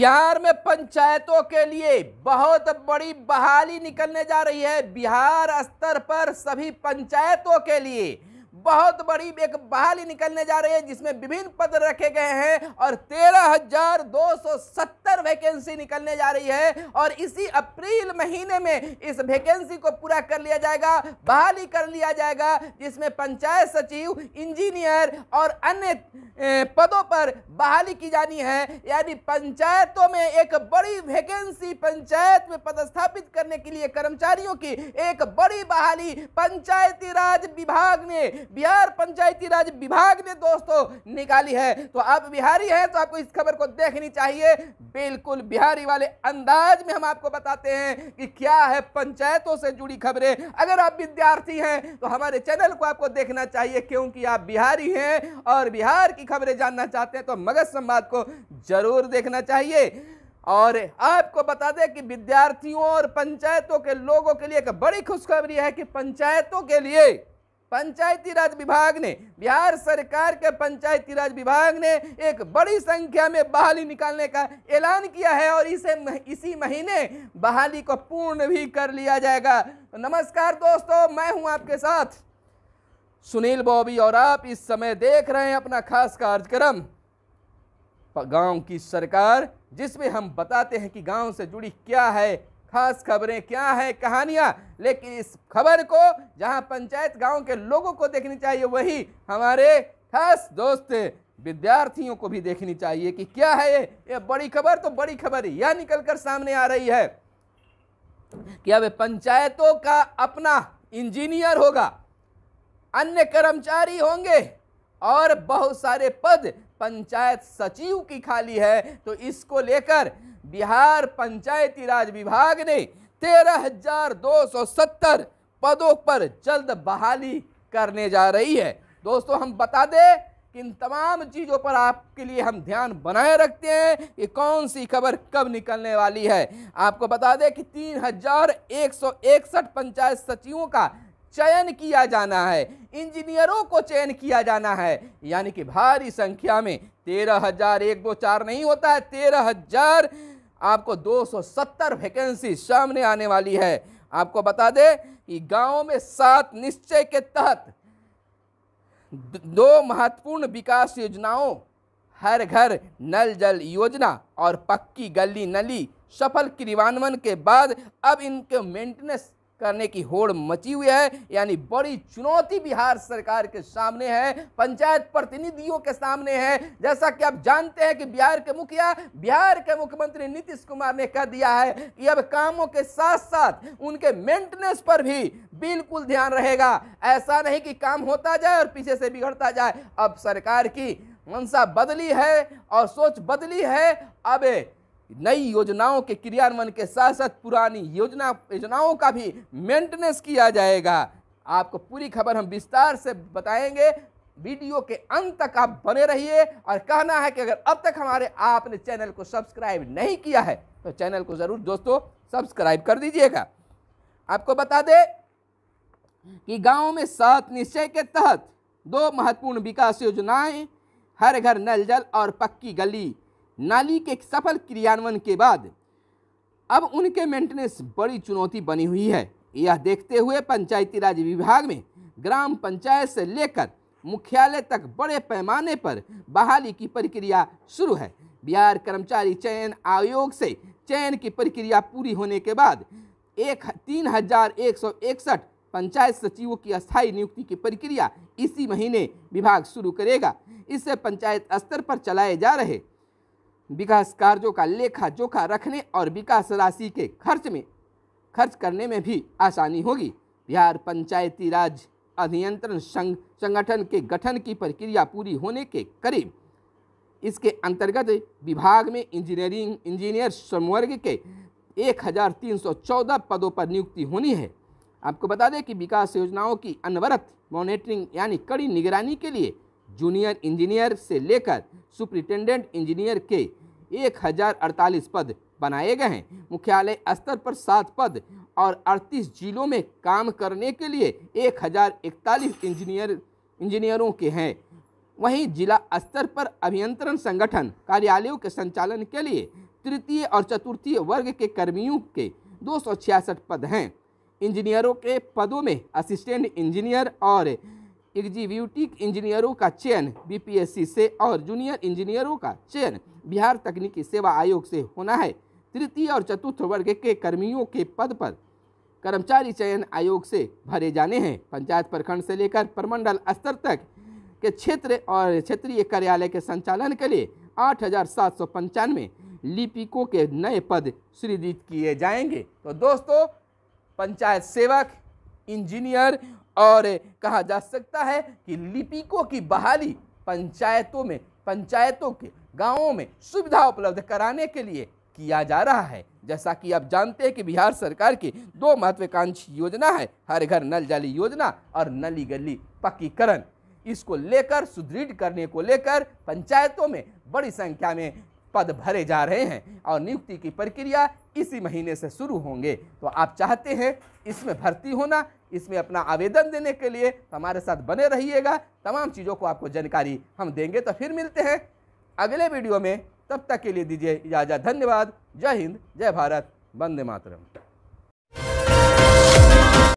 बिहार में पंचायतों के लिए बहुत बड़ी बहाली निकलने जा रही है बिहार स्तर पर सभी पंचायतों के लिए बहुत बड़ी एक बहाली निकलने जा रही है जिसमें विभिन्न पद रखे गए हैं और तेरह हजार दो सौ सत्तर सत्तर वैकेंसी निकलने जा रही है और इसी अप्रैल महीने में इस वैकेंसी को पूरा कर लिया जाएगा बहाली कर लिया जाएगा जिसमें पंचायत सचिव इंजीनियर और अन्य पदों पर बहाली की जानी है यानी पंचायतों में एक बड़ी वैकेंसी पंचायत में पदस्थापित करने के लिए कर्मचारियों की एक बड़ी बहाली पंचायती राज विभाग ने बिहार पंचायती राज विभाग ने दोस्तों निकाली है तो आप बिहारी हैं तो आपको इस खबर को देखनी चाहिए बिल्कुल बिहारी वाले अंदाज में हम आपको बताते हैं कि क्या है पंचायतों से जुड़ी खबरें अगर आप विद्यार्थी हैं तो हमारे चैनल को आपको देखना चाहिए क्योंकि आप बिहारी हैं और बिहार की खबरें जानना चाहते हैं तो मगध संवाद को जरूर देखना चाहिए और आपको बता दें कि विद्यार्थियों और पंचायतों के लोगों के लिए एक बड़ी खुशखबरी है कि पंचायतों के लिए पंचायती राज विभाग ने बिहार सरकार के पंचायती राज विभाग ने एक बड़ी संख्या में बहाली निकालने का ऐलान किया है और इसे इसी महीने बहाली को पूर्ण भी कर लिया जाएगा तो नमस्कार दोस्तों मैं हूं आपके साथ सुनील बॉबी और आप इस समय देख रहे हैं अपना खास कार्यक्रम गांव की सरकार जिसमें हम बताते हैं कि गांव से जुड़ी क्या है खास खबरें क्या है कहानियाँ लेकिन इस खबर को जहाँ पंचायत गांव के लोगों को देखनी चाहिए वही हमारे खास दोस्त विद्यार्थियों को भी देखनी चाहिए कि क्या है ये ये बड़ी खबर तो बड़ी खबर यह निकल कर सामने आ रही है कि अब पंचायतों का अपना इंजीनियर होगा अन्य कर्मचारी होंगे और बहुत सारे पद पंचायत सचिव की खाली है तो इसको लेकर बिहार पंचायती राज विभाग ने तेरह हजार दो सौ सत्तर पदों पर जल्द बहाली करने जा रही है दोस्तों हम बता दें कि इन तमाम चीज़ों पर आपके लिए हम ध्यान बनाए रखते हैं कि कौन सी खबर कब निकलने वाली है आपको बता दें कि तीन हजार एक सौ इकसठ पंचायत सचिवों का चयन किया जाना है इंजीनियरों को चयन किया जाना है यानी कि भारी संख्या में तेरह हजार एक दो चार नहीं होता है तेरह हजार आपको 270 वैकेंसी सामने आने वाली है आपको बता दें कि गांव में सात निश्चय के तहत दो महत्वपूर्ण विकास योजनाओं हर घर नल जल योजना और पक्की गली नली सफल क्रियान्वयन के बाद अब इनके मेंटेनेंस करने की होड़ मची हुई है यानी बड़ी चुनौती बिहार सरकार के सामने है पंचायत प्रतिनिधियों के सामने है जैसा कि आप जानते हैं कि बिहार के मुखिया बिहार के मुख्यमंत्री नीतीश कुमार ने कह दिया है कि अब कामों के साथ साथ उनके मेंटेनेंस पर भी बिल्कुल ध्यान रहेगा ऐसा नहीं कि काम होता जाए और पीछे से बिगड़ता जाए अब सरकार की मनसा बदली है और सोच बदली है अब नई योजनाओं के क्रियान्वयन के साथ साथ पुरानी योजना योजनाओं का भी मेंटेनेंस किया जाएगा आपको पूरी खबर हम विस्तार से बताएंगे वीडियो के अंत तक आप बने रहिए और कहना है कि अगर अब तक हमारे आपने चैनल को सब्सक्राइब नहीं किया है तो चैनल को ज़रूर दोस्तों सब्सक्राइब कर दीजिएगा आपको बता दें कि गांव में सात निश्चय के तहत दो महत्वपूर्ण विकास योजनाएं हर घर नल जल और पक्की गली नाली के सफल क्रियान्वयन के बाद अब उनके मेंटेनेंस बड़ी चुनौती बनी हुई है यह देखते हुए पंचायती राज विभाग में ग्राम पंचायत से लेकर मुख्यालय तक बड़े पैमाने पर बहाली की प्रक्रिया शुरू है बिहार कर्मचारी चयन आयोग से चयन की प्रक्रिया पूरी होने के बाद एक तीन हजार एक सौ इकसठ पंचायत सचिवों की अस्थायी नियुक्ति की प्रक्रिया इसी महीने विभाग शुरू करेगा इससे पंचायत स्तर पर चलाए जा रहे विकास कार्यों का लेखा जोखा रखने और विकास राशि के खर्च में खर्च करने में भी आसानी होगी बिहार पंचायती राज अधियंत्रण संघ संगठन के गठन की प्रक्रिया पूरी होने के करीब इसके अंतर्गत विभाग में इंजीनियरिंग इंजीनियर समवर्ग के 1314 पदों पर नियुक्ति होनी है आपको बता दें कि विकास योजनाओं की अनवरत मॉनिटरिंग यानी कड़ी निगरानी के लिए जूनियर इंजीनियर से लेकर सुप्रिटेंडेंट इंजीनियर के एक हज़ार अड़तालीस पद बनाए गए हैं मुख्यालय स्तर पर सात पद और अड़तीस जिलों में काम करने के लिए एक हज़ार इकतालीस इंजीनियर इंजीनियरों के हैं वहीं जिला स्तर पर अभियंत्रण संगठन कार्यालयों के संचालन के लिए तृतीय और चतुर्थीय वर्ग के कर्मियों के दो पद हैं इंजीनियरों के पदों में असिस्टेंट इंजीनियर और एग्जीक्यूटिव इंजीनियरों का चयन बीपीएससी से और जूनियर इंजीनियरों का चयन बिहार तकनीकी सेवा आयोग से होना है तृतीय और चतुर्थ वर्ग के कर्मियों के पद पर कर्मचारी चयन आयोग से भरे जाने हैं पंचायत प्रखंड से लेकर प्रमंडल स्तर तक के क्षेत्र और क्षेत्रीय कार्यालय के संचालन के लिए आठ हज़ार सात सौ पंचानवे लिपिकों के नए पद सृजित किए जाएंगे तो दोस्तों पंचायत सेवक इंजीनियर और कहा जा सकता है कि लिपिकों की बहाली पंचायतों में पंचायतों के गांवों में सुविधा उपलब्ध कराने के लिए किया जा रहा है जैसा कि आप जानते हैं कि बिहार सरकार की दो महत्वाकांक्षी योजना है हर घर नल जल योजना और नली गली पक्कीकरण इसको लेकर सुदृढ़ करने को लेकर पंचायतों में बड़ी संख्या में पद भरे जा रहे हैं और नियुक्ति की प्रक्रिया इसी महीने से शुरू होंगे तो आप चाहते हैं इसमें भर्ती होना इसमें अपना आवेदन देने के लिए हमारे साथ बने रहिएगा तमाम चीज़ों को आपको जानकारी हम देंगे तो फिर मिलते हैं अगले वीडियो में तब तक के लिए दीजिए इजाज़त धन्यवाद जय हिंद जय भारत वंदे मातरम